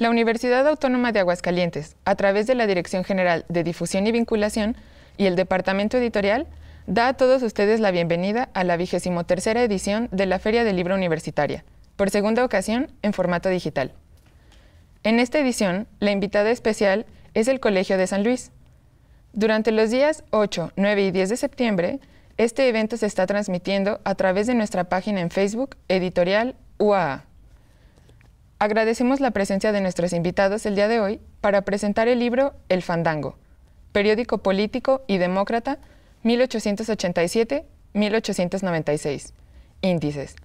La Universidad Autónoma de Aguascalientes, a través de la Dirección General de Difusión y Vinculación y el Departamento Editorial, da a todos ustedes la bienvenida a la vigésimo tercera edición de la Feria del Libro Universitaria, por segunda ocasión en formato digital. En esta edición, la invitada especial es el Colegio de San Luis. Durante los días 8, 9 y 10 de septiembre, este evento se está transmitiendo a través de nuestra página en Facebook, Editorial UAA. Agradecemos la presencia de nuestros invitados el día de hoy para presentar el libro El Fandango, periódico político y demócrata 1887-1896. Índices.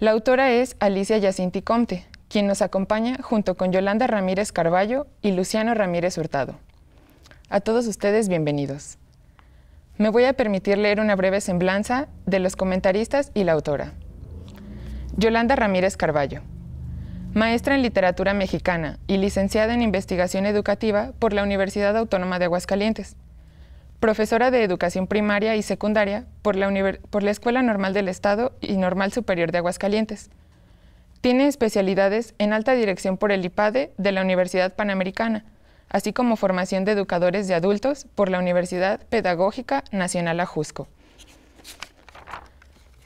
La autora es Alicia Yacinti Comte, quien nos acompaña junto con Yolanda Ramírez Carballo y Luciano Ramírez Hurtado. A todos ustedes, bienvenidos. Me voy a permitir leer una breve semblanza de los comentaristas y la autora. Yolanda Ramírez Carballo maestra en literatura mexicana y licenciada en investigación educativa por la Universidad Autónoma de Aguascalientes, profesora de educación primaria y secundaria por la, Escuela Normal del Estado y Normal Superior de Aguascalientes. Tiene especialidades en alta dirección por el IPADE de la Universidad Panamericana, así como formación de educadores de adultos por la Universidad Pedagógica Nacional Ajusco.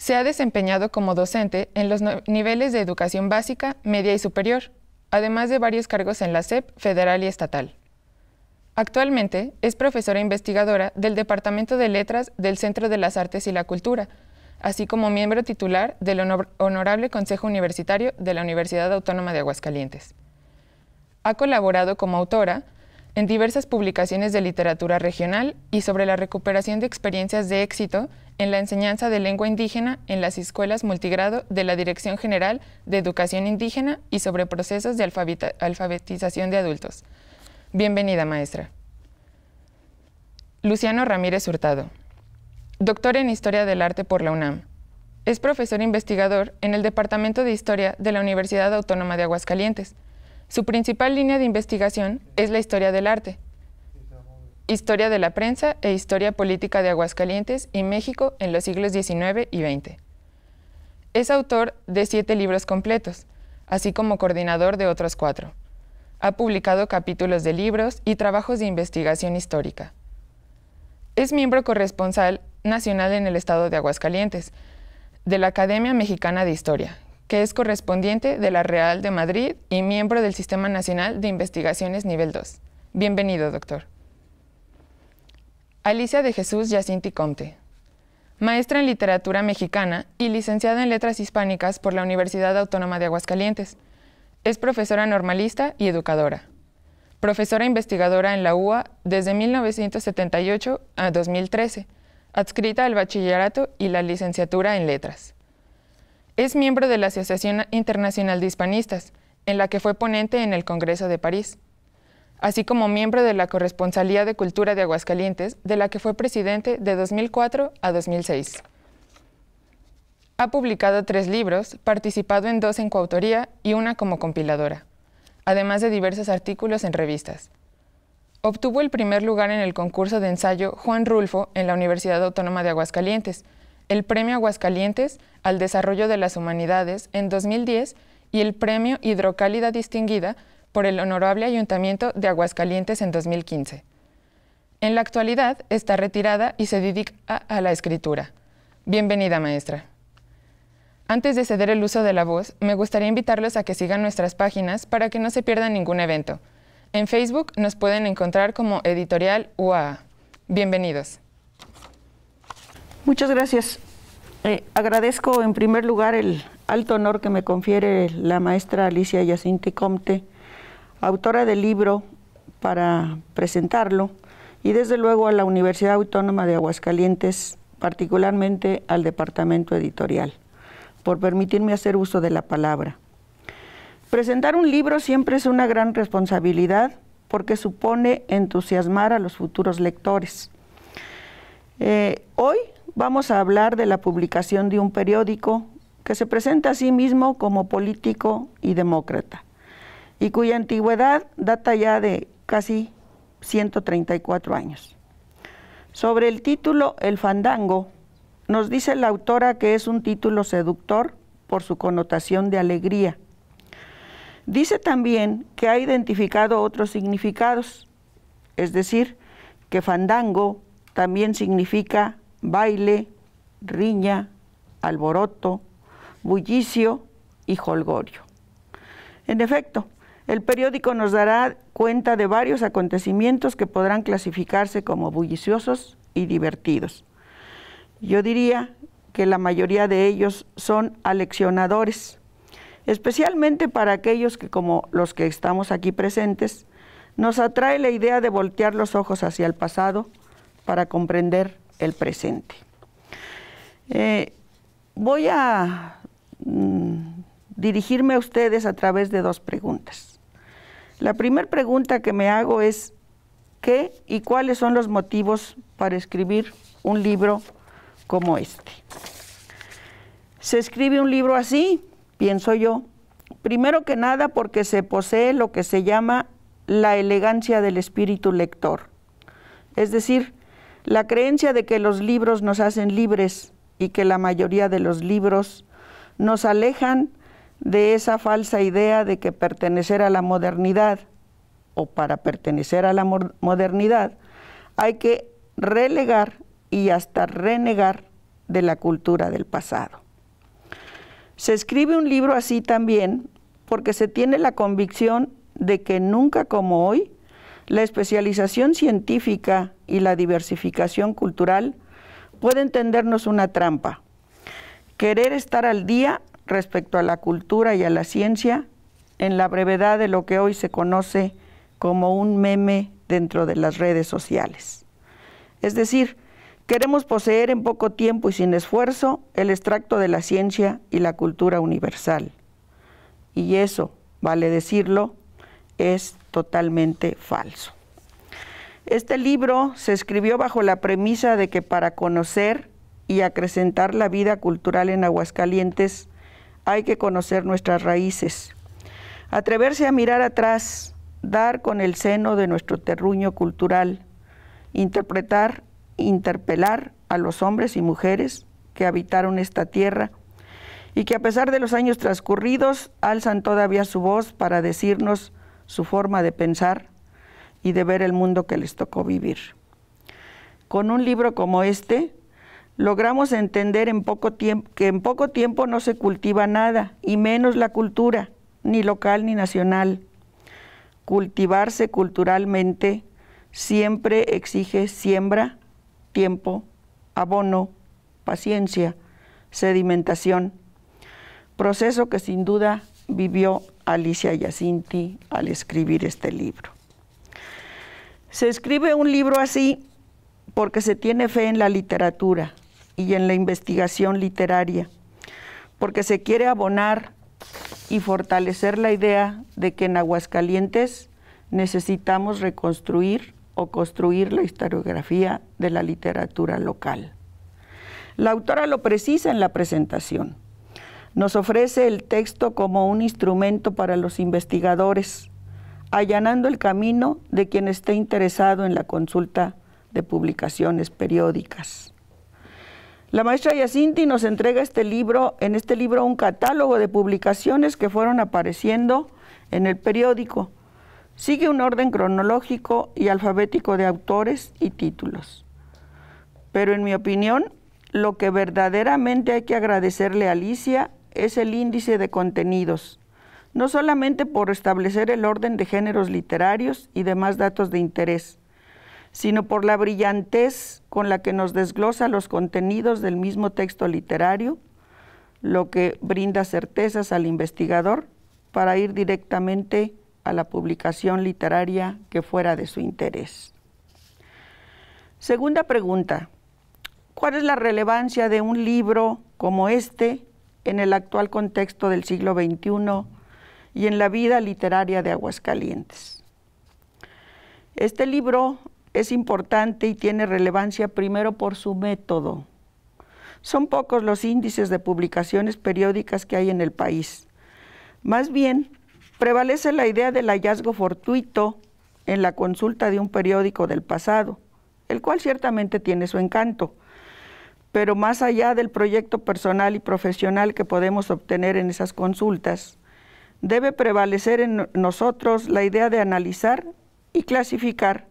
Se ha desempeñado como docente en los niveles de educación básica, media y superior, además de varios cargos en la SEP federal y estatal. Actualmente es profesora investigadora del Departamento de Letras del Centro de las Artes y la Cultura, así como miembro titular del Honorable Consejo Universitario de la Universidad Autónoma de Aguascalientes. Ha colaborado como autora en diversas publicaciones de literatura regional y sobre la recuperación de experiencias de éxito en la enseñanza de lengua indígena en las escuelas multigrado de la Dirección General de Educación Indígena y sobre procesos de alfabetización de adultos. Bienvenida, maestra. Luciano Ramírez Hurtado, doctor en Historia del Arte por la UNAM. Es profesor investigador en el Departamento de Historia de la Universidad Autónoma de Aguascalientes. Su principal línea de investigación es la historia del arte, Historia de la prensa e historia política de Aguascalientes y México en los siglos XIX y XX. Es autor de siete libros completos, así como coordinador de otros cuatro. Ha publicado capítulos de libros y trabajos de investigación histórica. Es miembro corresponsal nacional en el estado de Aguascalientes, de la Academia Mexicana de Historia, que es correspondiente de la Real de Madrid y miembro del Sistema Nacional de Investigaciones Nivel 2. Bienvenido, doctor. Alicia de Jesús Yacinti Conte, Maestra en literatura mexicana y licenciada en letras hispánicas por la Universidad Autónoma de Aguascalientes. Es profesora normalista y educadora. Profesora investigadora en la UA desde 1978 a 2013, adscrita al bachillerato y la licenciatura en letras. Es miembro de la Asociación Internacional de Hispanistas, en la que fue ponente en el Congreso de París así como miembro de la Corresponsalía de Cultura de Aguascalientes, de la que fue presidente de 2004 a 2006. Ha publicado tres libros, participado en dos en coautoría y una como compiladora, además de diversos artículos en revistas. Obtuvo el primer lugar en el concurso de ensayo Juan Rulfo en la Universidad Autónoma de Aguascalientes, el Premio Aguascalientes al Desarrollo de las Humanidades en 2010 y el Premio Hidrocálida Distinguida por el Honorable Ayuntamiento de Aguascalientes en 2015. En la actualidad está retirada y se dedica a la escritura. Bienvenida, maestra. Antes de ceder el uso de la voz, me gustaría invitarlos a que sigan nuestras páginas para que no se pierdan ningún evento. En Facebook nos pueden encontrar como Editorial UAA. Bienvenidos. Muchas gracias. Eh, agradezco en primer lugar el alto honor que me confiere la maestra Alicia Yacinte Comte autora del libro para presentarlo y desde luego a la Universidad Autónoma de Aguascalientes, particularmente al Departamento Editorial, por permitirme hacer uso de la palabra. Presentar un libro siempre es una gran responsabilidad porque supone entusiasmar a los futuros lectores. Eh, hoy vamos a hablar de la publicación de un periódico que se presenta a sí mismo como político y demócrata y cuya antigüedad data ya de casi 134 años. Sobre el título El Fandango, nos dice la autora que es un título seductor por su connotación de alegría. Dice también que ha identificado otros significados, es decir, que fandango también significa baile, riña, alboroto, bullicio y jolgorio. En efecto, el periódico nos dará cuenta de varios acontecimientos que podrán clasificarse como bulliciosos y divertidos. Yo diría que la mayoría de ellos son aleccionadores, especialmente para aquellos que, como los que estamos aquí presentes, nos atrae la idea de voltear los ojos hacia el pasado para comprender el presente. Eh, voy a mm, dirigirme a ustedes a través de dos preguntas. La primera pregunta que me hago es, ¿qué y cuáles son los motivos para escribir un libro como este? Se escribe un libro así, pienso yo, primero que nada porque se posee lo que se llama la elegancia del espíritu lector, es decir, la creencia de que los libros nos hacen libres y que la mayoría de los libros nos alejan de esa falsa idea de que pertenecer a la modernidad o para pertenecer a la modernidad hay que relegar y hasta renegar de la cultura del pasado. Se escribe un libro así también porque se tiene la convicción de que nunca como hoy la especialización científica y la diversificación cultural pueden tendernos una trampa. Querer estar al día respecto a la cultura y a la ciencia en la brevedad de lo que hoy se conoce como un meme dentro de las redes sociales. Es decir, queremos poseer en poco tiempo y sin esfuerzo el extracto de la ciencia y la cultura universal. Y eso, vale decirlo, es totalmente falso. Este libro se escribió bajo la premisa de que para conocer y acrecentar la vida cultural en Aguascalientes hay que conocer nuestras raíces. Atreverse a mirar atrás, dar con el seno de nuestro terruño cultural, interpretar, interpelar a los hombres y mujeres que habitaron esta tierra y que a pesar de los años transcurridos alzan todavía su voz para decirnos su forma de pensar y de ver el mundo que les tocó vivir. Con un libro como este, Logramos entender en poco tiempo, que en poco tiempo no se cultiva nada, y menos la cultura, ni local ni nacional. Cultivarse culturalmente siempre exige siembra, tiempo, abono, paciencia, sedimentación, proceso que sin duda vivió Alicia Yacinti al escribir este libro. Se escribe un libro así porque se tiene fe en la literatura, y en la investigación literaria, porque se quiere abonar y fortalecer la idea de que en Aguascalientes necesitamos reconstruir o construir la historiografía de la literatura local. La autora lo precisa en la presentación. Nos ofrece el texto como un instrumento para los investigadores, allanando el camino de quien esté interesado en la consulta de publicaciones periódicas. La maestra Yacinti nos entrega este libro, en este libro un catálogo de publicaciones que fueron apareciendo en el periódico. Sigue un orden cronológico y alfabético de autores y títulos. Pero en mi opinión, lo que verdaderamente hay que agradecerle a Alicia es el índice de contenidos, no solamente por establecer el orden de géneros literarios y demás datos de interés, sino por la brillantez con la que nos desglosa los contenidos del mismo texto literario, lo que brinda certezas al investigador para ir directamente a la publicación literaria que fuera de su interés. Segunda pregunta. ¿Cuál es la relevancia de un libro como este en el actual contexto del siglo XXI y en la vida literaria de Aguascalientes? Este libro es importante y tiene relevancia primero por su método. Son pocos los índices de publicaciones periódicas que hay en el país. Más bien, prevalece la idea del hallazgo fortuito en la consulta de un periódico del pasado, el cual ciertamente tiene su encanto, pero más allá del proyecto personal y profesional que podemos obtener en esas consultas, debe prevalecer en nosotros la idea de analizar y clasificar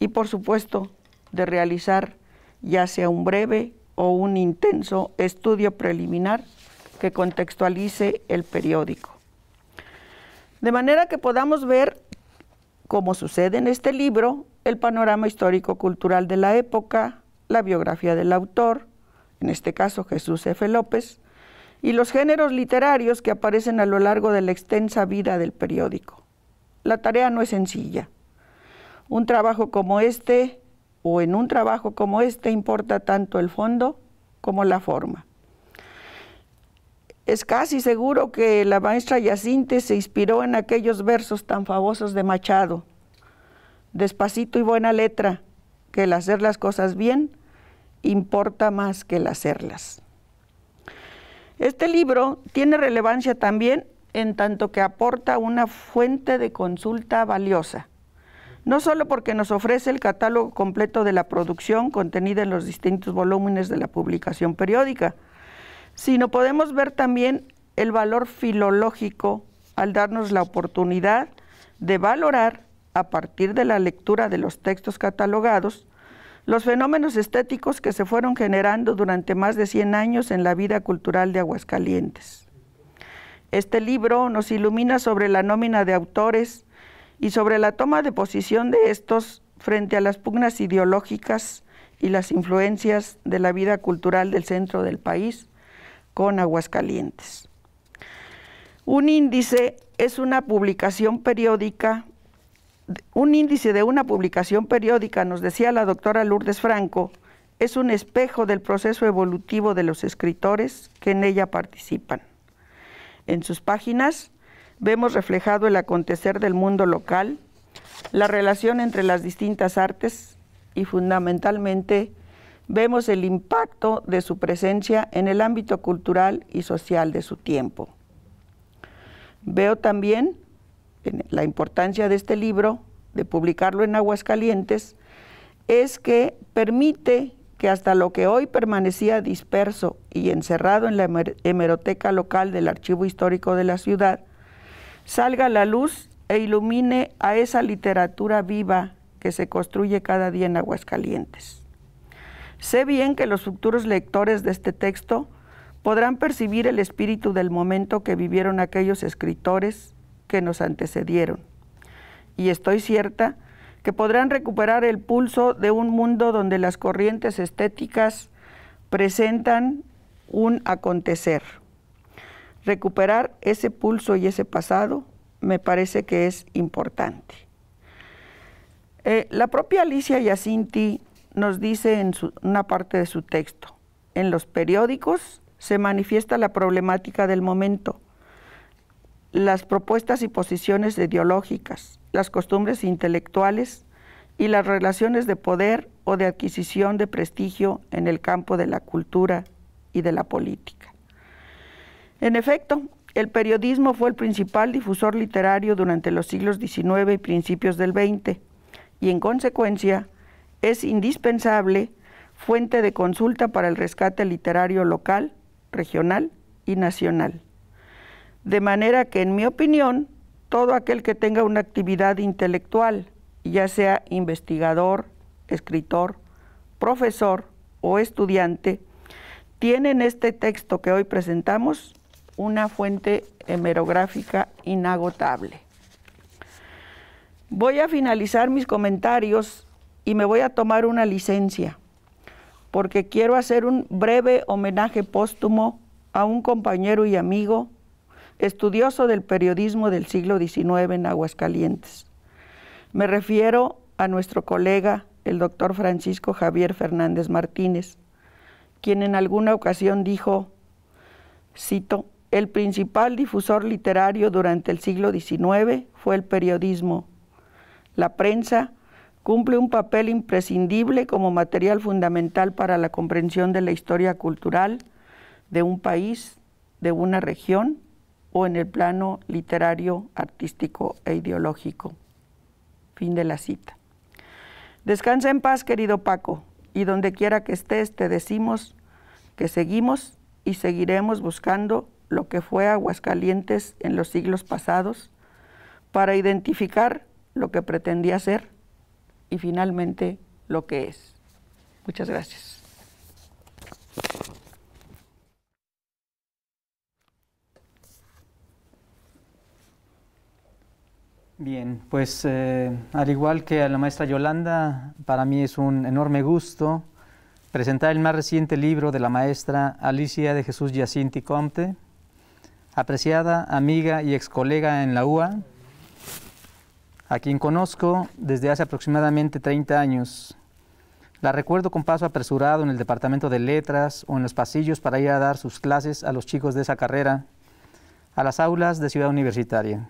y por supuesto de realizar ya sea un breve o un intenso estudio preliminar que contextualice el periódico. De manera que podamos ver, como sucede en este libro, el panorama histórico-cultural de la época, la biografía del autor, en este caso Jesús F. López, y los géneros literarios que aparecen a lo largo de la extensa vida del periódico. La tarea no es sencilla un trabajo como este o en un trabajo como este importa tanto el fondo como la forma. Es casi seguro que la maestra Yacinte se inspiró en aquellos versos tan famosos de Machado. Despacito y buena letra, que el hacer las cosas bien importa más que el hacerlas. Este libro tiene relevancia también en tanto que aporta una fuente de consulta valiosa no solo porque nos ofrece el catálogo completo de la producción contenida en los distintos volúmenes de la publicación periódica, sino podemos ver también el valor filológico al darnos la oportunidad de valorar, a partir de la lectura de los textos catalogados, los fenómenos estéticos que se fueron generando durante más de 100 años en la vida cultural de Aguascalientes. Este libro nos ilumina sobre la nómina de autores, y sobre la toma de posición de estos frente a las pugnas ideológicas y las influencias de la vida cultural del centro del país con Aguascalientes. Un índice es una publicación periódica, un índice de una publicación periódica, nos decía la doctora Lourdes Franco, es un espejo del proceso evolutivo de los escritores que en ella participan. En sus páginas vemos reflejado el acontecer del mundo local, la relación entre las distintas artes y fundamentalmente vemos el impacto de su presencia en el ámbito cultural y social de su tiempo. Veo también la importancia de este libro, de publicarlo en Aguascalientes, es que permite que hasta lo que hoy permanecía disperso y encerrado en la hemeroteca local del Archivo Histórico de la Ciudad, salga la luz e ilumine a esa literatura viva que se construye cada día en Aguascalientes. Sé bien que los futuros lectores de este texto podrán percibir el espíritu del momento que vivieron aquellos escritores que nos antecedieron. Y estoy cierta que podrán recuperar el pulso de un mundo donde las corrientes estéticas presentan un acontecer recuperar ese pulso y ese pasado me parece que es importante. Eh, la propia Alicia Yacinti nos dice en una parte de su texto, en los periódicos se manifiesta la problemática del momento, las propuestas y posiciones ideológicas, las costumbres intelectuales y las relaciones de poder o de adquisición de prestigio en el campo de la cultura y de la política. En efecto, el periodismo fue el principal difusor literario durante los siglos XIX y principios del XX, y en consecuencia es indispensable fuente de consulta para el rescate literario local, regional y nacional. De manera que, en mi opinión, todo aquel que tenga una actividad intelectual, ya sea investigador, escritor, profesor o estudiante, tiene en este texto que hoy presentamos una fuente hemerográfica inagotable. Voy a finalizar mis comentarios y me voy a tomar una licencia, porque quiero hacer un breve homenaje póstumo a un compañero y amigo, estudioso del periodismo del siglo XIX en Aguascalientes. Me refiero a nuestro colega, el doctor Francisco Javier Fernández Martínez, quien en alguna ocasión dijo, cito, el principal difusor literario durante el siglo XIX fue el periodismo. La prensa cumple un papel imprescindible como material fundamental para la comprensión de la historia cultural de un país, de una región o en el plano literario, artístico e ideológico. Fin de la cita. Descansa en paz, querido Paco, y donde quiera que estés, te decimos que seguimos y seguiremos buscando lo que fue Aguascalientes en los siglos pasados, para identificar lo que pretendía ser y finalmente lo que es. Muchas gracias. Bien, pues eh, al igual que a la maestra Yolanda, para mí es un enorme gusto presentar el más reciente libro de la maestra Alicia de Jesús Yacinti Comte, apreciada amiga y ex colega en la UA, a quien conozco desde hace aproximadamente 30 años. La recuerdo con paso apresurado en el departamento de letras o en los pasillos para ir a dar sus clases a los chicos de esa carrera, a las aulas de Ciudad Universitaria.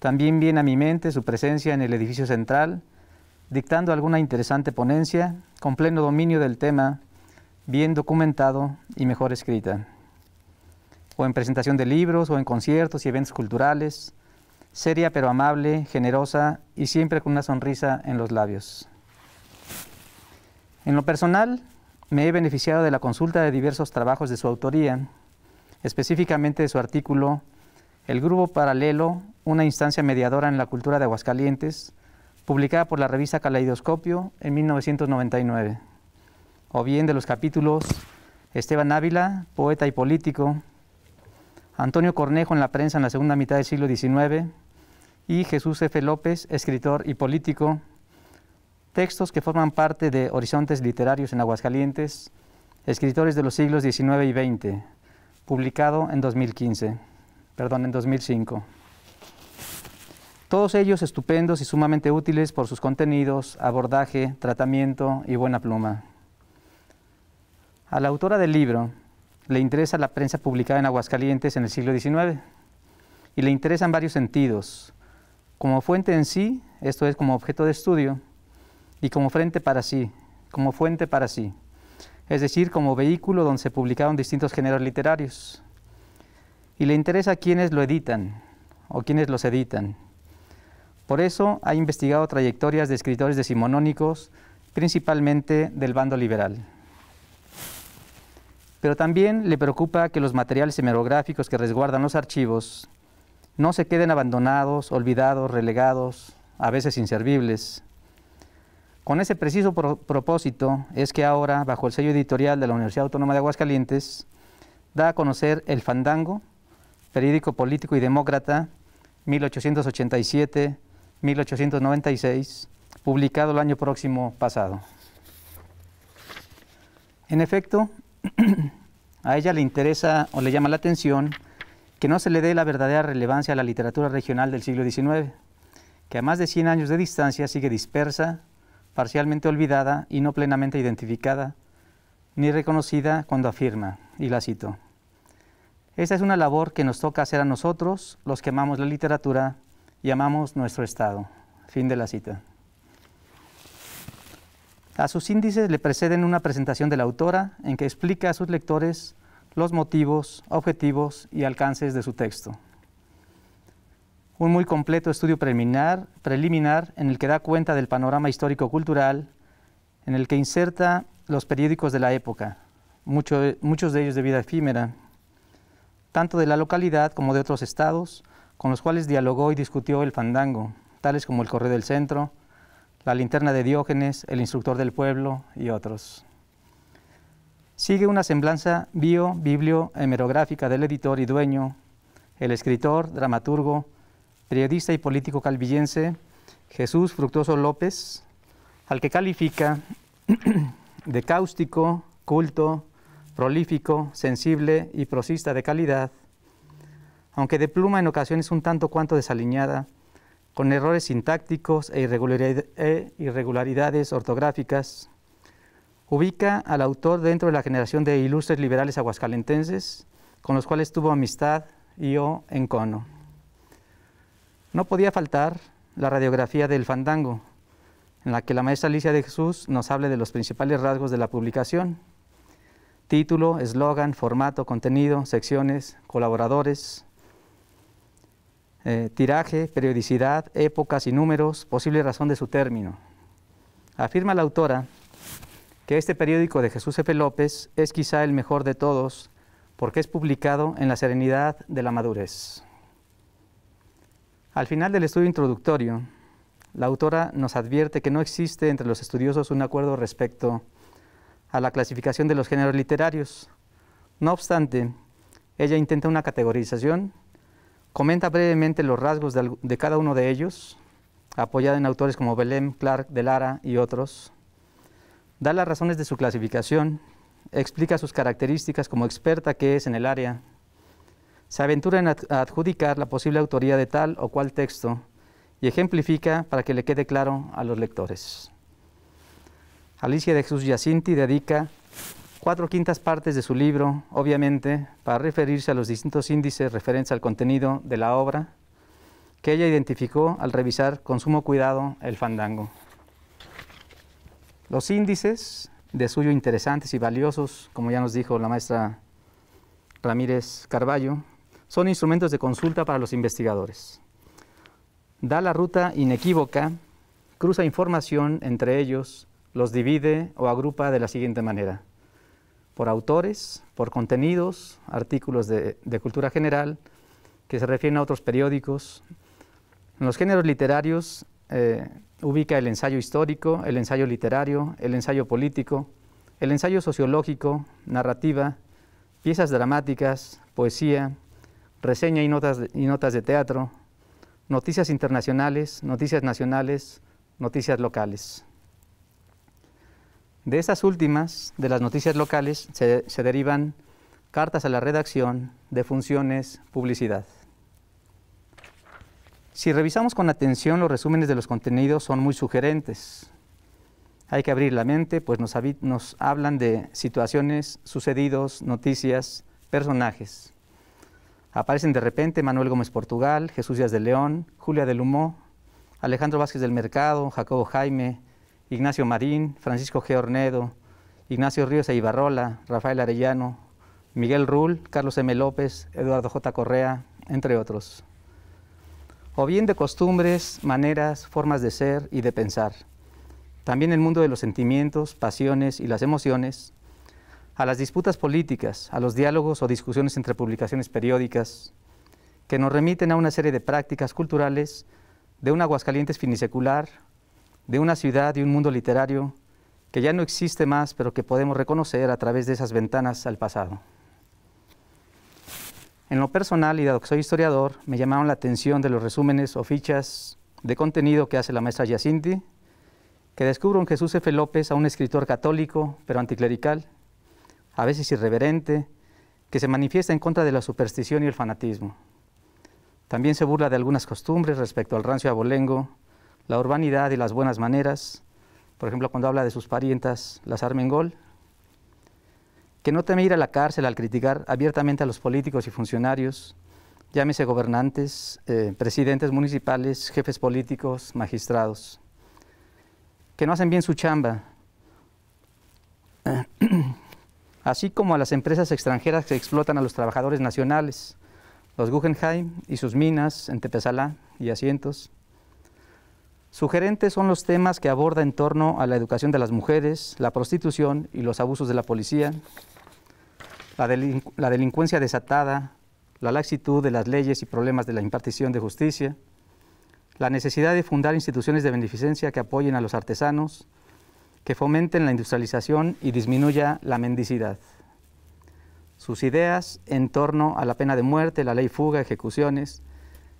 También viene a mi mente su presencia en el edificio central, dictando alguna interesante ponencia con pleno dominio del tema, bien documentado y mejor escrita o en presentación de libros, o en conciertos y eventos culturales, seria pero amable, generosa y siempre con una sonrisa en los labios. En lo personal, me he beneficiado de la consulta de diversos trabajos de su autoría, específicamente de su artículo El Grupo Paralelo, una instancia mediadora en la cultura de Aguascalientes, publicada por la revista Caleidoscopio en 1999, o bien de los capítulos Esteban Ávila, poeta y político, Antonio Cornejo en la prensa en la segunda mitad del siglo XIX y Jesús F. López, escritor y político. Textos que forman parte de Horizontes Literarios en Aguascalientes, escritores de los siglos XIX y XX, publicado en 2015, perdón, en 2005. Todos ellos estupendos y sumamente útiles por sus contenidos, abordaje, tratamiento y buena pluma. A la autora del libro, le interesa la prensa publicada en Aguascalientes en el siglo XIX y le interesan varios sentidos. Como fuente en sí, esto es como objeto de estudio, y como frente para sí, como fuente para sí, es decir, como vehículo donde se publicaron distintos géneros literarios. Y le interesa a quienes lo editan o quienes los editan. Por eso ha investigado trayectorias de escritores decimonónicos, principalmente del bando liberal pero también le preocupa que los materiales hemerográficos que resguardan los archivos no se queden abandonados, olvidados, relegados, a veces inservibles. Con ese preciso propósito es que ahora, bajo el sello editorial de la Universidad Autónoma de Aguascalientes, da a conocer El Fandango, periódico político y demócrata, 1887-1896, publicado el año próximo pasado. En efecto, a ella le interesa o le llama la atención que no se le dé la verdadera relevancia a la literatura regional del siglo XIX, que a más de 100 años de distancia sigue dispersa, parcialmente olvidada y no plenamente identificada, ni reconocida cuando afirma, y la cito, esta es una labor que nos toca hacer a nosotros, los que amamos la literatura y amamos nuestro Estado. Fin de la cita. A sus índices le preceden una presentación de la autora en que explica a sus lectores los motivos, objetivos y alcances de su texto. Un muy completo estudio preliminar, en el que da cuenta del panorama histórico-cultural, en el que inserta los periódicos de la época, muchos de ellos de vida efímera, tanto de la localidad como de otros estados, con los cuales dialogó y discutió el fandango, tales como el Correo del Centro, la linterna de Diógenes, El instructor del pueblo y otros. Sigue una semblanza bio, biblio, hemerográfica del editor y dueño, el escritor, dramaturgo, periodista y político calvillense Jesús Fructuoso López, al que califica de cáustico, culto, prolífico, sensible y prosista de calidad, aunque de pluma en ocasiones un tanto cuanto desaliñada, con errores sintácticos e, e irregularidades ortográficas. Ubica al autor dentro de la generación de ilustres liberales aguascalentenses, con los cuales tuvo amistad y o encono. No podía faltar la radiografía del fandango, en la que la maestra Alicia de Jesús nos hable de los principales rasgos de la publicación. Título, eslogan, formato, contenido, secciones, colaboradores, eh, tiraje, periodicidad, épocas y números, posible razón de su término. Afirma la autora que este periódico de Jesús F. López es quizá el mejor de todos porque es publicado en la serenidad de la madurez. Al final del estudio introductorio, la autora nos advierte que no existe entre los estudiosos un acuerdo respecto a la clasificación de los géneros literarios. No obstante, ella intenta una categorización Comenta brevemente los rasgos de, cada uno de ellos, apoyada en autores como Belém, Clark, De Lara y otros. Da las razones de su clasificación, explica sus características como experta que es en el área, se aventura en adjudicar la posible autoría de tal o cual texto y ejemplifica para que le quede claro a los lectores. Alicia de Jesús Yacinti dedica cuatro quintas partes de su libro, obviamente, para referirse a los distintos índices referencia al contenido de la obra que ella identificó al revisar con sumo cuidado el fandango. Los índices de suyo interesantes y valiosos, como ya nos dijo la maestra Ramírez Carballo, son instrumentos de consulta para los investigadores. Da la ruta inequívoca, cruza información entre ellos, los divide o agrupa de la siguiente manera por autores, por contenidos, artículos de, cultura general que se refieren a otros periódicos. En los géneros literarios eh, ubica el ensayo histórico, el ensayo literario, el ensayo político, el ensayo sociológico, narrativa, piezas dramáticas, poesía, reseña y notas, y notas de teatro, noticias internacionales, noticias nacionales, noticias locales. De estas últimas, de las noticias locales, se, derivan cartas a la redacción de funciones, publicidad. Si revisamos con atención los resúmenes de los contenidos son muy sugerentes. Hay que abrir la mente, pues nos, nos, hablan de situaciones, sucedidos, noticias, personajes. Aparecen de repente Manuel Gómez Portugal, Jesús Díaz de León, Julia del Lumó, Alejandro Vázquez del Mercado, Jacobo Jaime, Ignacio Marín, Francisco G. Ornedo, Ignacio Ríos Eibarrola, Rafael Arellano, Miguel Rull, Carlos M. López, Eduardo J. Correa, entre otros. O bien de costumbres, maneras, formas de ser y de pensar. También el mundo de los sentimientos, pasiones y las emociones, a las disputas políticas, a los diálogos o discusiones entre publicaciones periódicas, que nos remiten a una serie de prácticas culturales de un Aguascalientes finisecular de una ciudad y un mundo literario que ya no existe más, pero que podemos reconocer a través de esas ventanas al pasado. En lo personal, y dado que soy historiador, me llamaron la atención de los resúmenes o fichas de contenido que hace la maestra Yacinti, que descubro en Jesús F. López a un escritor católico, pero anticlerical, a veces irreverente, que se manifiesta en contra de la superstición y el fanatismo. También se burla de algunas costumbres respecto al rancio abolengo la urbanidad y las buenas maneras, por ejemplo, cuando habla de sus parientas, las gol, que no teme ir a la cárcel al criticar abiertamente a los políticos y funcionarios, llámese gobernantes, eh, presidentes municipales, jefes políticos, magistrados, que no hacen bien su chamba, así como a las empresas extranjeras que explotan a los trabajadores nacionales, los Guggenheim y sus minas en Tepezalá y asientos, Sugerentes son los temas que aborda en torno a la educación de las mujeres, la prostitución y los abusos de la policía, la, delincuencia desatada, la laxitud de las leyes y problemas de la impartición de justicia, la necesidad de fundar instituciones de beneficencia que apoyen a los artesanos, que fomenten la industrialización y disminuya la mendicidad. Sus ideas en torno a la pena de muerte, la ley fuga, ejecuciones,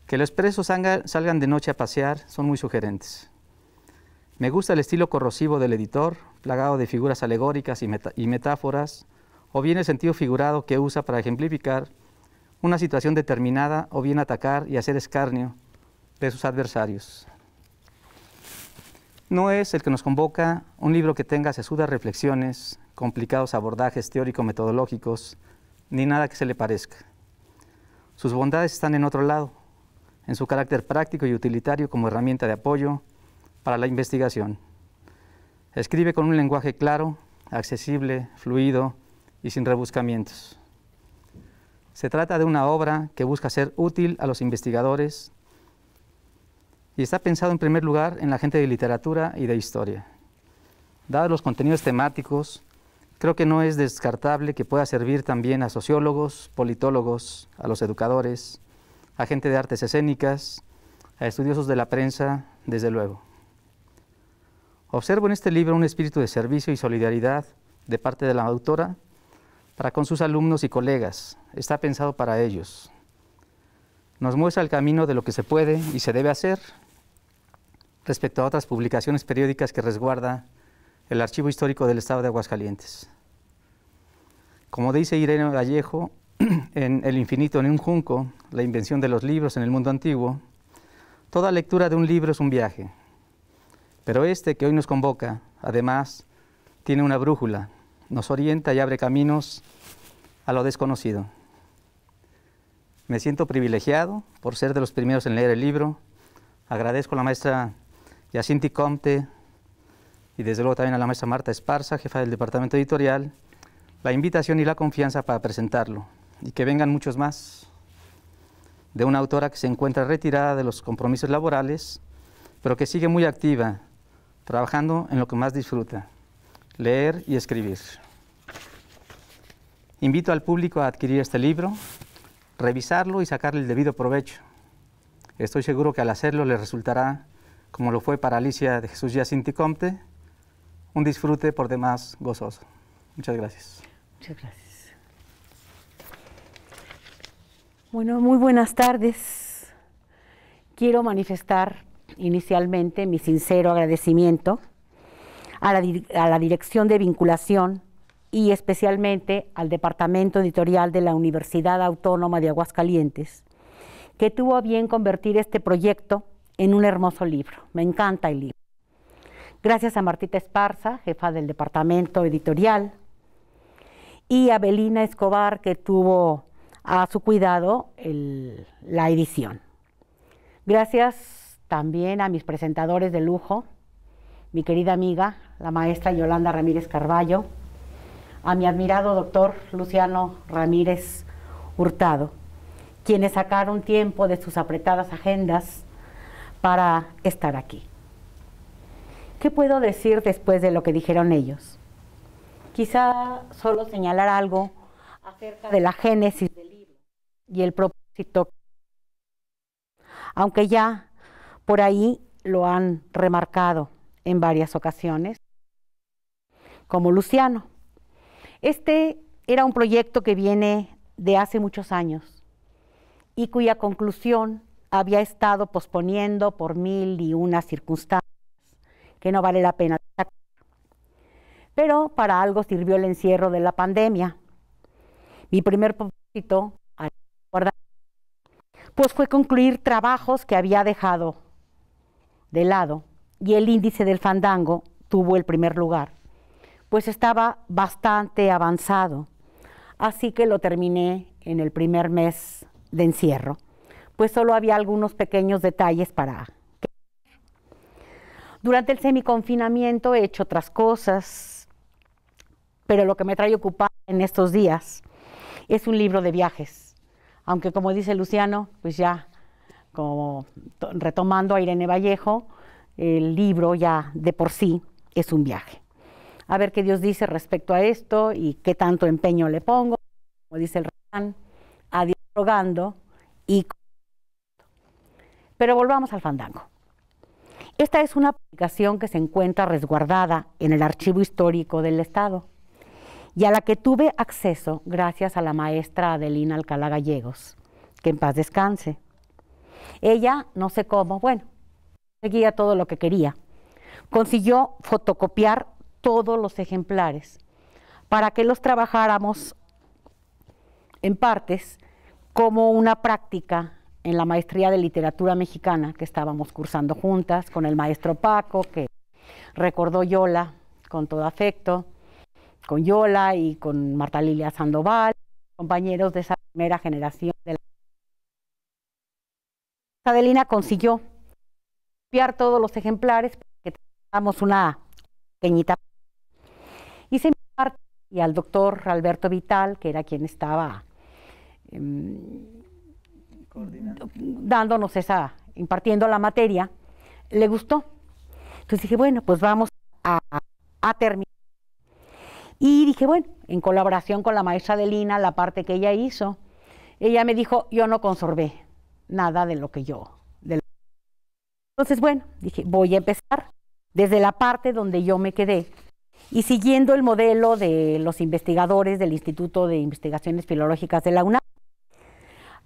que los presos salgan de noche a pasear son muy sugerentes. Me gusta el estilo corrosivo del editor, plagado de figuras alegóricas y, metáforas, o bien el sentido figurado que usa para ejemplificar una situación determinada o bien atacar y hacer escarnio de sus adversarios. No es el que nos convoca un libro que tenga sesudas reflexiones, complicados abordajes teórico-metodológicos, ni nada que se le parezca. Sus bondades están en otro lado, en su carácter práctico y utilitario como herramienta de apoyo para la investigación. Escribe con un lenguaje claro, accesible, fluido y sin rebuscamientos. Se trata de una obra que busca ser útil a los investigadores y está pensado en primer lugar en la gente de literatura y de historia. Dados los contenidos temáticos, creo que no es descartable que pueda servir también a sociólogos, politólogos, a los educadores, a gente de artes escénicas, a estudiosos de la prensa, desde luego. Observo en este libro un espíritu de servicio y solidaridad de parte de la autora para con sus alumnos y colegas. Está pensado para ellos. Nos muestra el camino de lo que se puede y se debe hacer respecto a otras publicaciones periódicas que resguarda el Archivo Histórico del Estado de Aguascalientes. Como dice Irene gallejo en El infinito en un junco, la invención de los libros en el mundo antiguo, toda lectura de un libro es un viaje. Pero este que hoy nos convoca, además, tiene una brújula, nos orienta y abre caminos a lo desconocido. Me siento privilegiado por ser de los primeros en leer el libro. Agradezco a la maestra Yacinti Comte y desde luego también a la maestra Marta Esparza, jefa del departamento editorial, la invitación y la confianza para presentarlo y que vengan muchos más de una autora que se encuentra retirada de los compromisos laborales, pero que sigue muy activa, trabajando en lo que más disfruta, leer y escribir. Invito al público a adquirir este libro, revisarlo y sacarle el debido provecho. Estoy seguro que al hacerlo le resultará, como lo fue para Alicia de Jesús Yacinti Comte, un disfrute por demás gozoso. Muchas gracias. Muchas gracias. Bueno, muy buenas tardes. Quiero manifestar inicialmente mi sincero agradecimiento a la, Dirección de Vinculación y especialmente al Departamento Editorial de la Universidad Autónoma de Aguascalientes, que tuvo bien convertir este proyecto en un hermoso libro. Me encanta el libro. Gracias a Martita Esparza, jefa del Departamento Editorial, y a Belina Escobar, que tuvo a su cuidado la edición. Gracias también a mis presentadores de lujo, mi querida amiga, la maestra Yolanda Ramírez Carballo, a mi admirado doctor Luciano Ramírez Hurtado, quienes sacaron tiempo de sus apretadas agendas para estar aquí. ¿Qué puedo decir después de lo que dijeron ellos? Quizá solo señalar algo acerca de la génesis del y el propósito. Aunque ya por ahí lo han remarcado en varias ocasiones, como Luciano. Este era un proyecto que viene de hace muchos años y cuya conclusión había estado posponiendo por mil y unas circunstancias que no vale la pena Pero para algo sirvió el encierro de la pandemia. Mi primer propósito pues fue concluir trabajos que había dejado de lado y el índice del fandango tuvo el primer lugar, pues estaba bastante avanzado, así que lo terminé en el primer mes de encierro, pues solo había algunos pequeños detalles para... Durante el semiconfinamiento he hecho otras cosas, pero lo que me trae ocupada en estos días es un libro de viajes aunque como dice Luciano, pues ya, como retomando a Irene Vallejo, el libro ya de por sí es un viaje. A ver qué Dios dice respecto a esto y qué tanto empeño le pongo, como dice el refrán, a Dios rogando y... Pero volvamos al fandango. Esta es una publicación que se encuentra resguardada en el Archivo Histórico del Estado y a la que tuve acceso gracias a la maestra Adelina Alcalá Gallegos, que en paz descanse. Ella, no sé cómo, bueno, seguía todo lo que quería. Consiguió fotocopiar todos los ejemplares para que los trabajáramos en partes como una práctica en la maestría de literatura mexicana que estábamos cursando juntas con el maestro Paco, que recordó Yola con todo afecto, con Yola y con Marta Lilia Sandoval, compañeros de esa primera generación de la... Adelina consiguió copiar todos los ejemplares para que tengamos una pequeñita. Y y al doctor Alberto Vital, que era quien estaba em, dándonos esa, impartiendo la materia, le gustó. Entonces dije, bueno, pues vamos a terminar y dije, bueno, en colaboración con la maestra Delina, la parte que ella hizo, ella me dijo, yo no conservé nada de lo que yo. Entonces, bueno, dije, voy a empezar desde la parte donde yo me quedé y siguiendo el modelo de los investigadores del Instituto de Investigaciones Filológicas de la UNAM.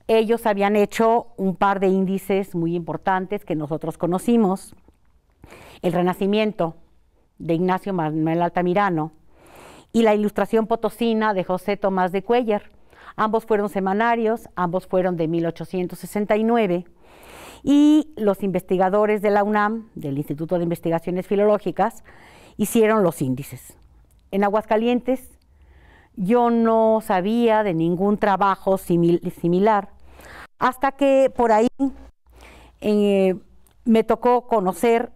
Ellos habían hecho un par de índices muy importantes que nosotros conocimos. El Renacimiento de Ignacio Manuel Altamirano, y La Ilustración Potosina de José Tomás de Cuellar. Ambos fueron semanarios, ambos fueron de 1869 y los investigadores de la UNAM, del Instituto de Investigaciones Filológicas, hicieron los índices. En Aguascalientes yo no sabía de ningún trabajo similar hasta que por ahí eh, me tocó conocer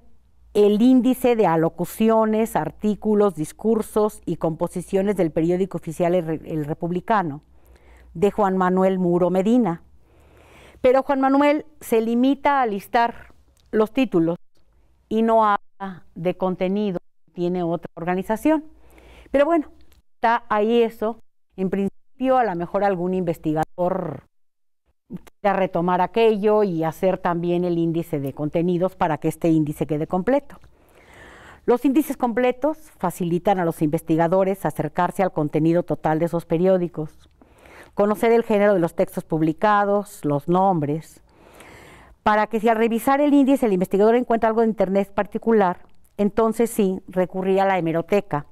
el índice de alocuciones, artículos, discursos y composiciones del periódico oficial el, Republicano de Juan Manuel Muro Medina. Pero Juan Manuel se limita a listar los títulos y no habla de contenido, tiene otra organización. Pero bueno, está ahí eso. En principio, a lo mejor algún investigador a retomar aquello y hacer también el índice de contenidos para que este índice quede completo. Los índices completos facilitan a los investigadores acercarse al contenido total de esos periódicos, conocer el género de los textos publicados, los nombres, para que si al revisar el índice el investigador encuentra algo de Internet particular, entonces sí recurrir a la hemeroteca,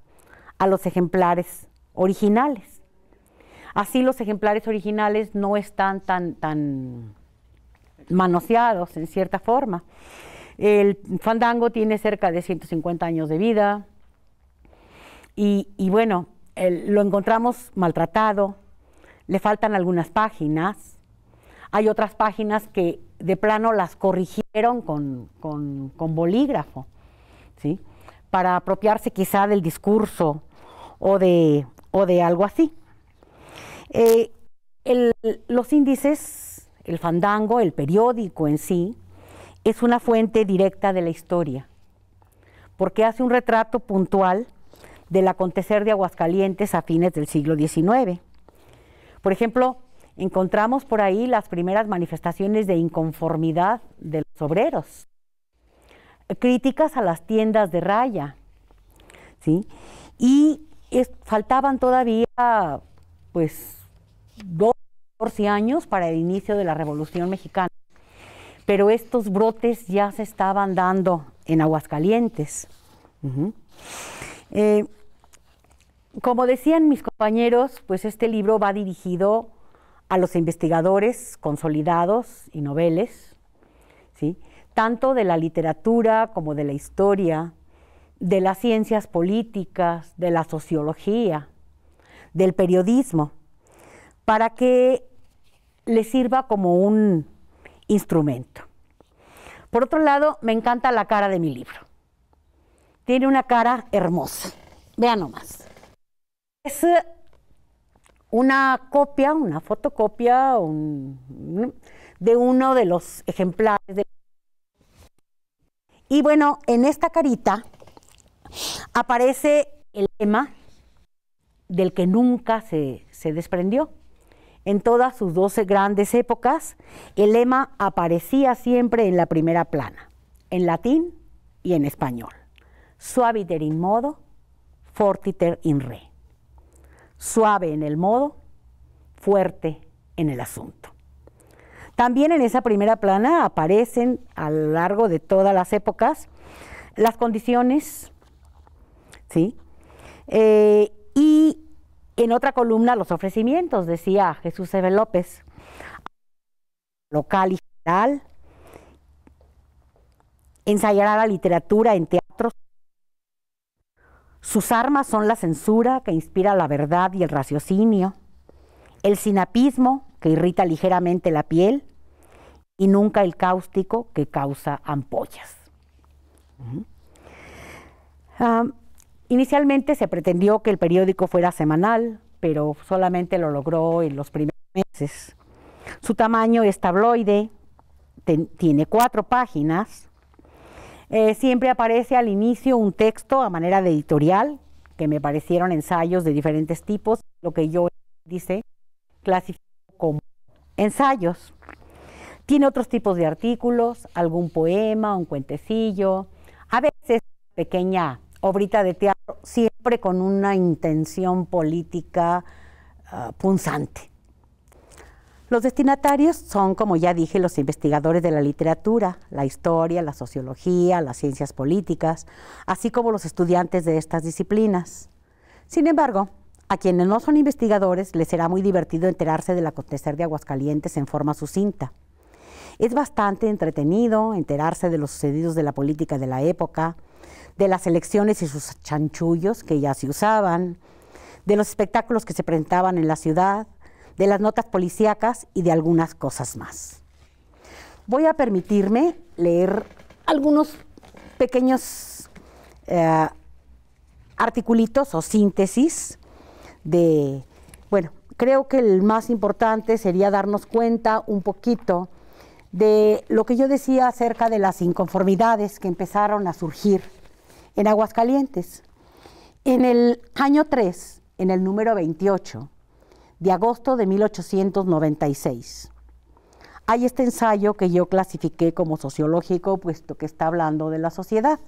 a los ejemplares originales. Así los ejemplares originales no están tan, tan manoseados en cierta forma. El fandango tiene cerca de 150 años de vida y, bueno, lo encontramos maltratado, le faltan algunas páginas, hay otras páginas que de plano las corrigieron con, con bolígrafo, ¿sí? para apropiarse quizá del discurso o de, o de algo así. Eh, los índices, el fandango, el periódico en sí, es una fuente directa de la historia, porque hace un retrato puntual del acontecer de Aguascalientes a fines del siglo XIX. Por ejemplo, encontramos por ahí las primeras manifestaciones de inconformidad de los obreros, críticas a las tiendas de raya, ¿sí? Y faltaban todavía, pues, 12 años para el inicio de la Revolución Mexicana. Pero estos brotes ya se estaban dando en Aguascalientes. Eh, como decían mis compañeros, pues este libro va dirigido a los investigadores consolidados y noveles, ¿sí? tanto de la literatura como de la historia, de las ciencias políticas, de la sociología, del periodismo para que le sirva como un instrumento. Por otro lado, me encanta la cara de mi libro. Tiene una cara hermosa. Vean nomás. Es eh, una copia, una fotocopia de uno de los ejemplares. De... Y bueno, en esta carita aparece el tema del que nunca se desprendió. En todas sus 12 grandes épocas, el lema aparecía siempre en la primera plana, en latín y en español. Suaviter in modo, fortiter in re. Suave en el modo, fuerte en el asunto. También en esa primera plana aparecen a lo largo de todas las épocas las condiciones, ¿sí? Eh, y en otra columna, los ofrecimientos, decía Jesús eve López, local y general, ensayará la literatura en teatros. Sus armas son la censura que inspira la verdad y el raciocinio, el sinapismo que irrita ligeramente la piel y nunca el cáustico que causa ampollas. Inicialmente se pretendió que el periódico fuera semanal, pero solamente lo logró en los primeros meses. Su tamaño es tabloide, tiene cuatro páginas. Eh, siempre aparece al inicio un texto a manera de editorial, que me parecieron ensayos de diferentes tipos, lo que yo dice clasifico como ensayos. Tiene otros tipos de artículos, algún poema, un cuentecillo, a veces pequeña obrita de teatro, siempre con una intención política ah, punzante. Los destinatarios son, como ya dije, los investigadores de la literatura, la historia, la sociología, las ciencias políticas, así como los estudiantes de estas disciplinas. Sin embargo, a quienes no son investigadores les será muy divertido enterarse del acontecer de Aguascalientes en forma sucinta. Es bastante entretenido enterarse de los sucedidos de la política de la época, de las elecciones y sus chanchullos que ya se usaban, de los espectáculos que se presentaban en la ciudad, de las notas policíacas y de algunas cosas más. Voy a permitirme leer algunos pequeños eh, articulitos o síntesis de, bueno, creo que el más importante sería darnos cuenta un poquito de lo que yo decía acerca de las inconformidades que empezaron a surgir en Aguascalientes. En el año 3, en el número 28 de agosto de 1896, hay este ensayo que yo clasifiqué como sociológico, puesto que está hablando de la sociedad.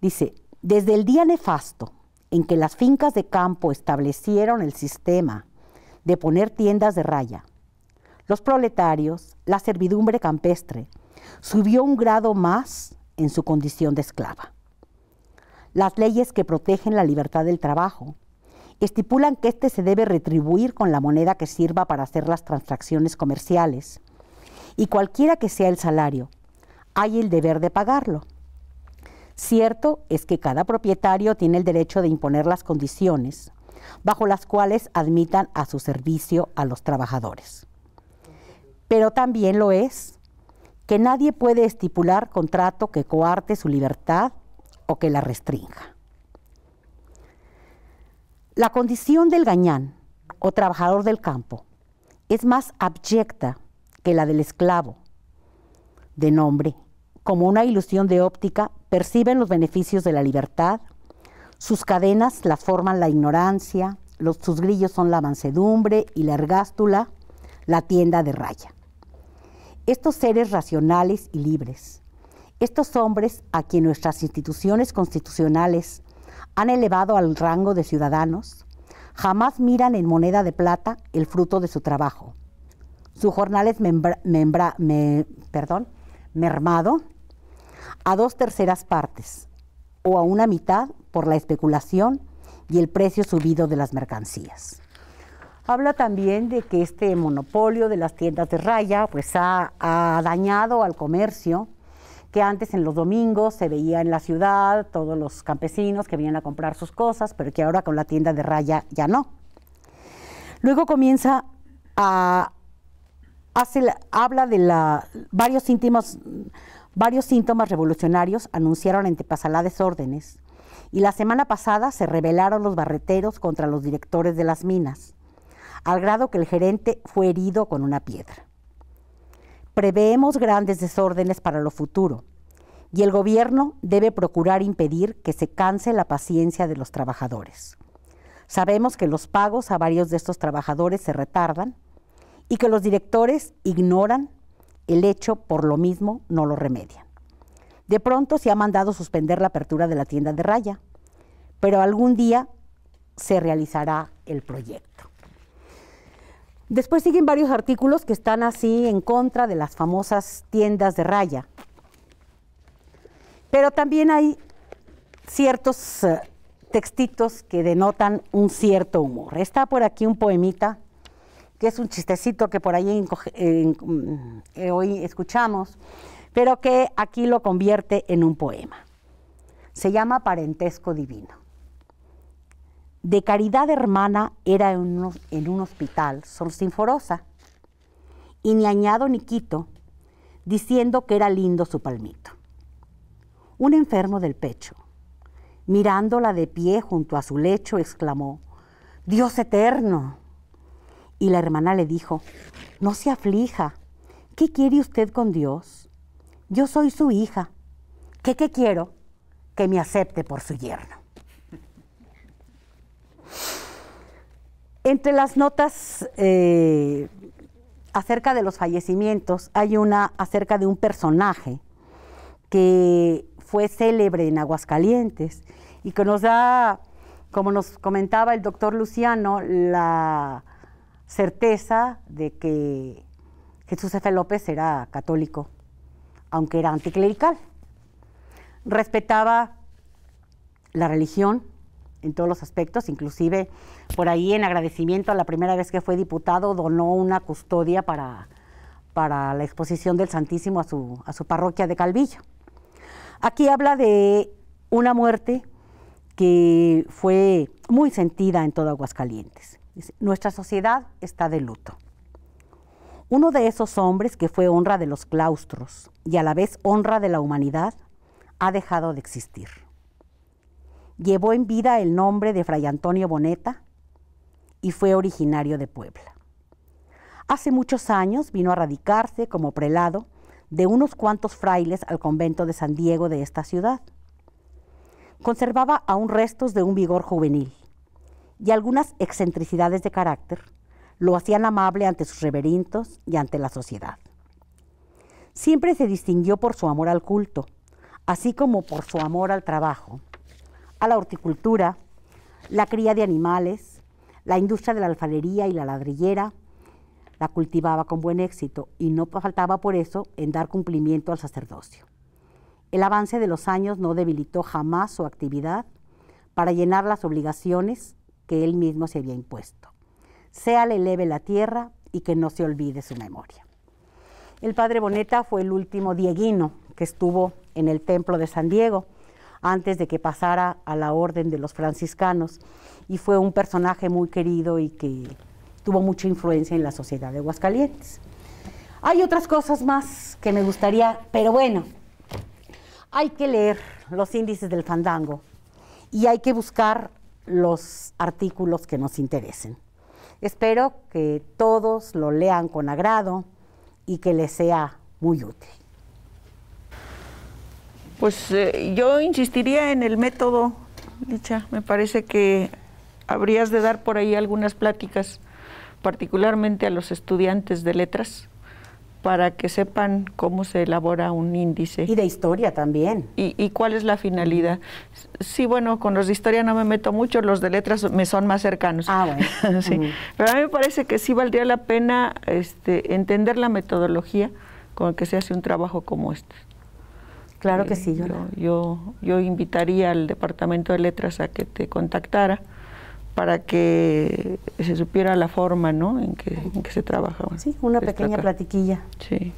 Dice, desde el día nefasto en que las fincas de campo establecieron el sistema de poner tiendas de raya, los proletarios, la servidumbre campestre, subió un grado más en su condición de esclava. Las leyes que protegen la libertad del trabajo estipulan que éste se debe retribuir con la moneda que sirva para hacer las transacciones comerciales. Y cualquiera que sea el salario, hay el deber de pagarlo. Cierto es que cada propietario tiene el derecho de imponer las condiciones bajo las cuales admitan a su servicio a los trabajadores pero también lo es que nadie puede estipular contrato que coarte su libertad o que la restrinja. La condición del gañán o trabajador del campo es más abyecta que la del esclavo de nombre. Como una ilusión de óptica, perciben los beneficios de la libertad, sus cadenas la forman la ignorancia, sus grillos son la mansedumbre y la ergástula, la tienda de raya estos seres racionales y libres, estos hombres a quien nuestras instituciones constitucionales han elevado al rango de ciudadanos, jamás miran en moneda de plata el fruto de su trabajo. Su jornal es mermado a dos terceras partes o a una mitad por la especulación y el precio subido de las mercancías. Habla también de que este monopolio de las tiendas de raya pues ha, dañado al comercio, que antes en los domingos se veía en la ciudad todos los campesinos que venían a comprar sus cosas, pero que ahora con la tienda de raya ya no. Luego comienza a hace habla de la varios síntomas varios síntomas revolucionarios anunciaron en Pasalades órdenes y la semana pasada se rebelaron los barreteros contra los directores de las minas al grado que el gerente fue herido con una piedra. Preveemos grandes desórdenes para lo futuro y el gobierno debe procurar impedir que se canse la paciencia de los trabajadores. Sabemos que los pagos a varios de estos trabajadores se retardan y que los directores ignoran el hecho, por lo mismo no lo remedian. De pronto se ha mandado suspender la apertura de la tienda de raya, pero algún día se realizará el proyecto. Después siguen varios artículos que están así en contra de las famosas tiendas de raya. Pero también hay ciertos eh, textitos que denotan un cierto humor. Está por aquí un poemita, que es un chistecito que por ahí mm, eh, hoy escuchamos, pero que aquí lo convierte en un poema. Se llama Parentesco Divino de caridad hermana era en un, hospital, Sol Sinforosa, y ni añado ni quito, diciendo que era lindo su palmito. Un enfermo del pecho, mirándola de pie junto a su lecho, exclamó, Dios eterno. Y la hermana le dijo, no se aflija, ¿qué quiere usted con Dios? Yo soy su hija. ¿Qué, qué quiero? Que me acepte por su yerno. Entre las notas eh, acerca de los fallecimientos hay una acerca de un personaje que fue célebre en Aguascalientes y que nos da, como nos comentaba el doctor Luciano, la certeza de que Jesús F. López era católico, aunque era anticlerical. Respetaba la religión, en todos los aspectos, inclusive por ahí en agradecimiento a la primera vez que fue diputado donó una custodia para, para la exposición del Santísimo a su, a su parroquia de Calvillo. Aquí habla de una muerte que fue muy sentida en todo Aguascalientes. Nuestra sociedad está de luto. Uno de esos hombres que fue honra de los claustros y a la vez honra de la humanidad ha dejado de existir. Llevó en vida el nombre de Fray Antonio Boneta y fue originario de Puebla. Hace muchos años vino a radicarse como prelado de unos cuantos frailes al convento de San Diego de esta ciudad. Conservaba aún restos de un vigor juvenil y algunas excentricidades de carácter lo hacían amable ante sus reverintos y ante la sociedad. Siempre se distinguió por su amor al culto, así como por su amor al trabajo la horticultura, la cría de animales, la industria de la alfarería y la ladrillera, la cultivaba con buen éxito y no faltaba por eso en dar cumplimiento al sacerdocio. El avance de los años no debilitó jamás su actividad para llenar las obligaciones que él mismo se había impuesto. Sea le leve la tierra y que no se olvide su memoria. El padre Boneta fue el último dieguino que estuvo en el templo de San Diego antes de que pasara a la orden de los franciscanos y fue un personaje muy querido y que tuvo mucha influencia en la sociedad de Aguascalientes. Hay otras cosas más que me gustaría, pero bueno, hay que leer los índices del fandango y hay que buscar los artículos que nos interesen. Espero que todos lo lean con agrado y que les sea muy útil. Pues eh, yo insistiría en el método, Licha. Me parece que habrías de dar por ahí algunas pláticas, particularmente a los estudiantes de letras, para que sepan cómo se elabora un índice. Y de historia también. Y, cuál es la finalidad. Sí, bueno, con los de historia no me meto mucho, los de letras me son más cercanos. Ah, bueno. Pero a mí me parece que sí valdría la pena este, entender la metodología con la que se hace un trabajo como este. Claro eh, que sí, yo, yo, yo invitaría al Departamento de Letras a que te contactara para que se supiera la forma ¿no? en, que, se trabajaba. Sí, una pequeña platiquilla. Sí.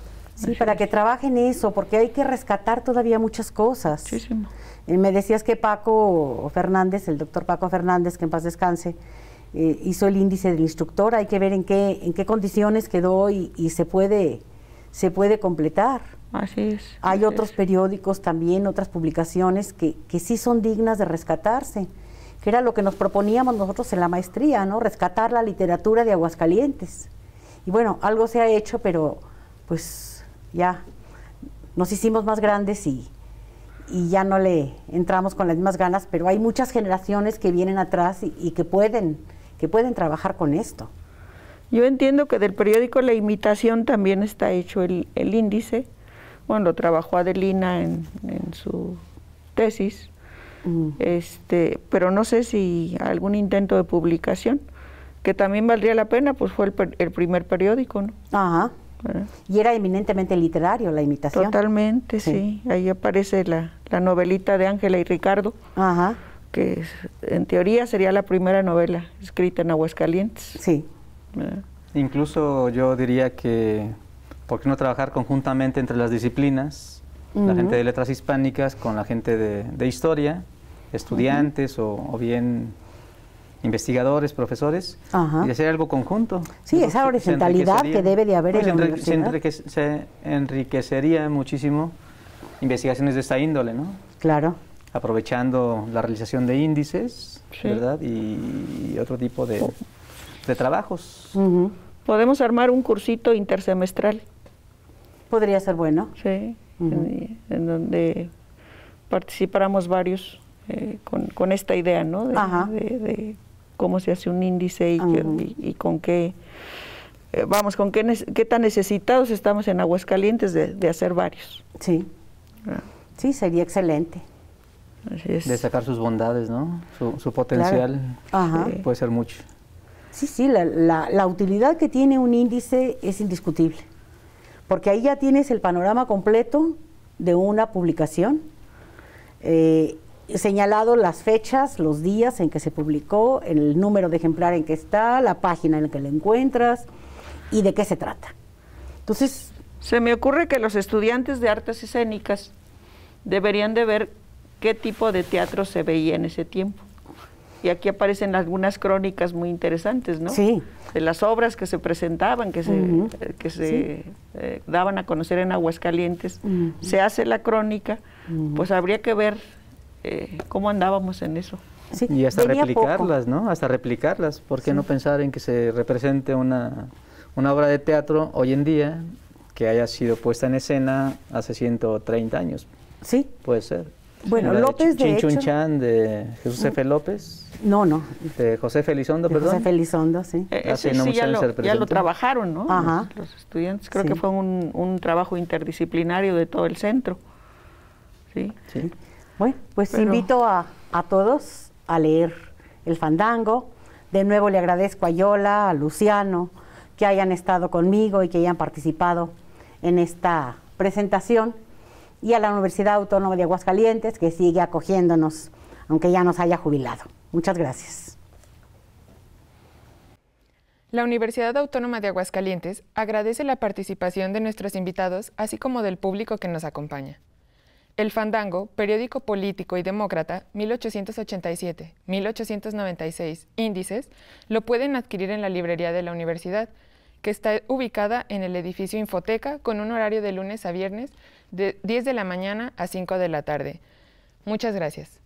para que trabajen eso, porque hay que rescatar todavía muchas cosas. Muchísimo. Eh, me decías que Paco Fernández, el doctor Paco Fernández, que en paz descanse, eh, hizo el índice del instructor. Hay que ver en qué, en qué condiciones quedó y, y se, puede, se puede completar. Hay otros periódicos también, otras publicaciones que, sí son dignas de rescatarse, que era lo que nos proponíamos nosotros en la maestría, ¿no? Rescatar la literatura de Aguascalientes. Y bueno, algo se ha hecho, pero pues ya nos hicimos más grandes y, ya no le entramos con las mismas ganas, pero hay muchas generaciones que vienen atrás y, que pueden, que pueden trabajar con esto. Yo entiendo que del periódico La Imitación también está hecho el índice bueno, lo trabajó Adelina en, su tesis, mm. este, pero no sé si algún intento de publicación, que también valdría la pena, pues fue el, primer periódico, ¿no? Ajá. Y era eminentemente literario la imitación. Totalmente, sí. Ahí aparece la, la novelita de Ángela y Ricardo, Ajá. que en teoría sería la primera novela escrita en Aguascalientes. Sí. Incluso yo diría que ¿por qué no trabajar conjuntamente entre las disciplinas? La gente de letras hispánicas con la gente de, historia, estudiantes o, bien investigadores, profesores, y hacer algo conjunto. Sí, esa horizontalidad que debe de haber en pues la se, enriquecería muchísimo investigaciones de esta índole, ¿no? Claro. Aprovechando la realización de índices, ¿verdad? Y, otro tipo de, oh. de trabajos podemos armar un cursito intersemestral. Podría ser bueno. Sí, en donde participáramos varios eh, con, esta idea, ¿no? De, de, cómo se hace un índice y, con qué, eh, vamos, con qué, tan necesitados estamos en Aguascalientes de, hacer varios. Sí. Ah. Sí, sería excelente. De sacar sus bondades, ¿no? Su, potencial eh, puede ser mucho. Sí, sí, la utilidad que tiene un índice es indiscutible porque ahí ya tienes el panorama completo de una publicación, eh, señalado las fechas, los días en que se publicó, el número de ejemplar en que está, la página en la que la encuentras y de qué se trata. Entonces... Se me ocurre que los estudiantes de artes escénicas deberían de ver qué tipo de teatro se veía en ese tiempo y aquí aparecen algunas crónicas muy interesantes, ¿no? Sí. De las obras que se presentaban, que se, eh, que se eh, daban a conocer en Aguascalientes. Se hace la crónica, pues habría que ver eh, cómo andábamos en eso. Sí. Y hasta replicarlas, ¿no? Hasta replicarlas. ¿Por qué no pensar en que se represente una, una obra de teatro hoy en día que haya sido puesta en escena hace 130 años? Sí. Puede ser. Bueno, López de, Chinchunchan de de Jesús F. López no, no. Eh, José Felizondo, perdón. José Felizondo, sí. Eh, eh, ya, lo, trabajaron, ¿no? Ajá. Los, estudiantes, creo que fue un, trabajo interdisciplinario de todo el centro. Sí. sí. Bueno, pues invito a, a todos a leer El Fandango. De nuevo le agradezco a Yola, a Luciano, que hayan estado conmigo y que hayan participado en esta presentación. Y a la Universidad Autónoma de Aguascalientes, que sigue acogiéndonos, aunque ya nos haya jubilado. Muchas gracias. La Universidad Autónoma de Aguascalientes agradece la participación de nuestros invitados, así como del público que nos acompaña. El Fandango, periódico político y demócrata, 1887, 1896, índices, lo pueden adquirir en la librería de la universidad, que está ubicada en el edificio Infoteca con un horario de lunes a viernes de 10 de la mañana a 5 de la tarde. Muchas gracias.